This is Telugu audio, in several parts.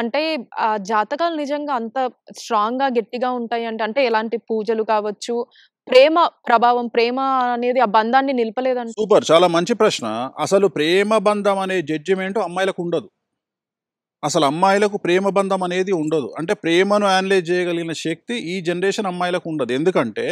అంటే ఆ జాతకాలు నిజంగా అంత స్ట్రాంగ్ గా గట్టిగా ఉంటాయి అంటే అంటే ఎలాంటి పూజలు కావచ్చు, ప్రేమ ప్రభావం ప్రేమ అనేది ఆ బంధాన్ని నిలపలేదని సూపర్. చాలా మంచి ప్రశ్న. అసలు ప్రేమ బంధం అనే జడ్జిమెంట్ అమ్మాయిలకు ఉండదు అసలు అమ్మాయిలకు ప్రేమ బంధం అనేది ఉండదు. అంటే ప్రేమను యానలైజ్ చేయగలిగిన శక్తి ఈ జనరేషన్ అమ్మాయిలకు ఉండదు ఎందుకంటే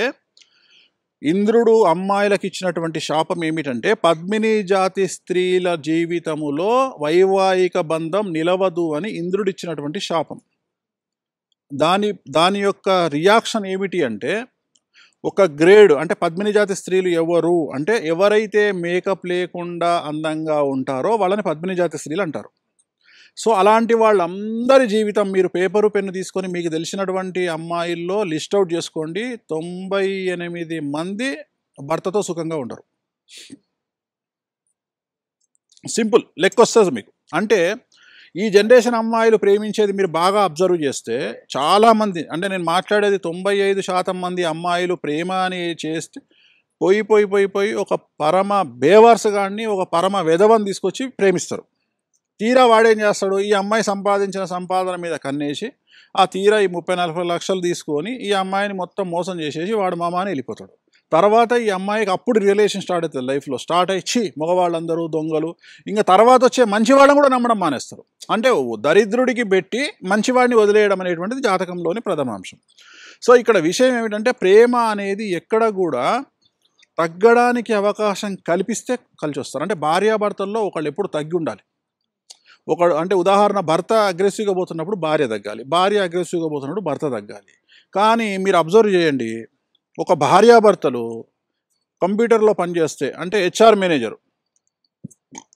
ఇంద్రుడు అమ్మాయిలకు ఇచ్చినటువంటి శాపం ఏమిటంటే పద్మిని జాతి స్త్రీల జీవితములో వైవాహిక బంధం నిలవదు అని ఇంద్రుడు ఇచ్చినటువంటి శాపం దాని దాని యొక్క రియాక్షన్ ఏమిటి అంటే ఒక గ్రేడ్ అంటే పద్మిని జాతి స్త్రీలు ఎవరు అంటే ఎవరైతే మేకప్ లేకుండా అందంగా ఉంటారో వాళ్ళని పద్మిని జాతి స్త్రీలు అంటారు సో అలాంటి వాళ్ళందరి జీవితం మీరు పేపరు పెన్ను తీసుకొని మీకు తెలిసినటువంటి అమ్మాయిల్లో లిస్ట్ అవుట్ చేసుకోండి తొంభై ఎనిమిది మంది భర్తతో సుఖంగా ఉండరు సింపుల్ లెక్క వస్తుంది మీకు అంటే ఈ జనరేషన్ అమ్మాయిలు ప్రేమించేది మీరు బాగా అబ్జర్వ్ చేస్తే చాలామంది అంటే నేను మాట్లాడేది తొంభై ఐదు శాతం మంది అమ్మాయిలు ప్రేమ అని చేస్తే పోయి పోయి పోయి పోయి ఒక పరమ బేవర్స్ కానీ ఒక పరమ వెధవని తీసుకొచ్చి ప్రేమిస్తారు తీరా వాడేం చేస్తాడు ఈ అమ్మాయి సంపాదించిన సంపాదన మీద కన్నేసి ఆ తీరా ఈ ముప్పై నలభై లక్షలు తీసుకొని ఈ అమ్మాయిని మొత్తం మోసం చేసేసి వాడు అని వెళ్ళిపోతాడు తర్వాత ఈ అమ్మాయికి అప్పుడు రిలేషన్ స్టార్ట్ అవుతుంది లైఫ్లో స్టార్ట్ అయ్యి మగవాళ్ళందరూ దొంగలు ఇంకా తర్వాత వచ్చే మంచివాళ్ళని కూడా నమ్మడం మానేస్తారు అంటే దరిద్రుడికి పెట్టి మంచివాడిని వదిలేయడం అనేటువంటిది జాతకంలోని ప్రథమాంశం సో ఇక్కడ విషయం ఏమిటంటే ప్రేమ అనేది ఎక్కడ కూడా తగ్గడానికి అవకాశం కల్పిస్తే కలిసి వస్తారు అంటే భార్యాభర్తల్లో ఒకళ్ళు ఎప్పుడు తగ్గి ఉండాలి ఒకడు అంటే ఉదాహరణ భర్త అగ్రెసివ్గా పోతున్నప్పుడు భార్య తగ్గాలి భార్య అగ్రెసివ్గా పోతున్నప్పుడు భర్త తగ్గాలి కానీ మీరు అబ్జర్వ్ చేయండి ఒక భార్యాభర్తలు కంప్యూటర్లో పనిచేస్తే అంటే హెచ్ఆర్ మేనేజర్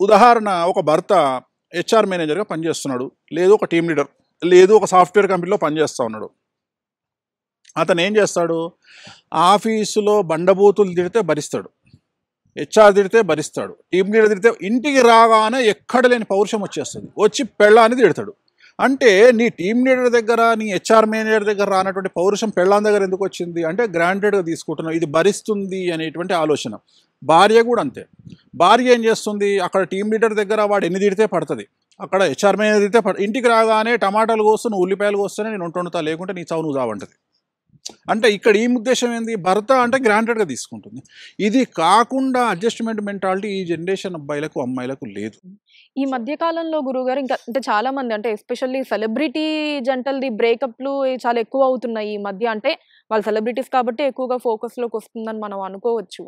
ఉదాహరణ ఒక భర్త హెచ్ఆర్ మేనేజర్గా పనిచేస్తున్నాడు లేదు ఒక టీం లీడర్ లేదు ఒక సాఫ్ట్వేర్ కంపెనీలో పనిచేస్తూ ఉన్నాడు అతను ఏం చేస్తాడు ఆఫీసులో బండబూతులు తిడితే భరిస్తాడు హెచ్ఆర్ తిడితే భరిస్తాడు టీం లీడర్ తిడితే ఇంటికి రాగానే ఎక్కడ లేని పౌరుషం వచ్చేస్తుంది వచ్చి పెళ్ళాన్ని తిడతాడు అంటే నీ టీం లీడర్ దగ్గర నీ హెచ్ఆర్ మేనేజర్ దగ్గర రానటువంటి పౌరుషం పెళ్ళాన్ దగ్గర ఎందుకు వచ్చింది అంటే గ్రాంటెడ్గా తీసుకుంటున్నావు ఇది భరిస్తుంది అనేటువంటి ఆలోచన భార్య కూడా అంతే భార్య ఏం చేస్తుంది అక్కడ టీం లీడర్ దగ్గర వాడు ఎన్ని తిడితే పడుతుంది అక్కడ హెచ్ఆర్ మేనేజర్ తిడితే ఇంటికి రాగానే టమాటాలు కోస్తూ నువ్వు ఉల్లిపాయలు కోస్తూనే నేను వంట లేకుంటే నీ చావు నువ్వు చావంటది అంటే ఇక్కడ ఏం ఉద్దేశం ఏంది భర్త అంటే గ్రాంటెడ్గా తీసుకుంటుంది ఇది కాకుండా అడ్జస్ట్మెంట్ మెంటాలిటీ ఈ జనరేషన్ అబ్బాయిలకు అమ్మాయిలకు లేదు ఈ మధ్య కాలంలో గురుగారు ఇంకా అంటే చాలా మంది అంటే ఎస్పెషల్లీ సెలబ్రిటీ జంటలది బ్రేకప్లు చాలా ఎక్కువ అవుతున్నాయి ఈ మధ్య అంటే వాళ్ళు సెలబ్రిటీస్ కాబట్టి ఎక్కువగా ఫోకస్లోకి వస్తుందని మనం అనుకోవచ్చు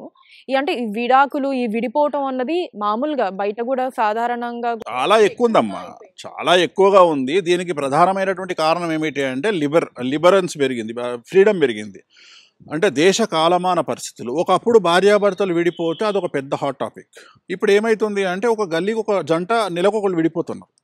ఈ అంటే ఈ విడాకులు ఈ విడిపోవటం అన్నది మామూలుగా బయట కూడా సాధారణంగా చాలా ఎక్కువ ఉందమ్మా చాలా ఎక్కువగా ఉంది దీనికి ప్రధానమైనటువంటి కారణం ఏమిటి అంటే లిబర్ లిబరెన్స్ పెరిగింది ఫ్రీడమ్ పెరిగింది అంటే దేశ కాలమాన పరిస్థితులు ఒకప్పుడు భార్యాభర్తలు విడిపోతే అదొక పెద్ద హాట్ టాపిక్ ఇప్పుడు ఏమవుతుంది అంటే ఒక గల్లీకి ఒక జంట నెలకొకరు విడిపోతున్నారు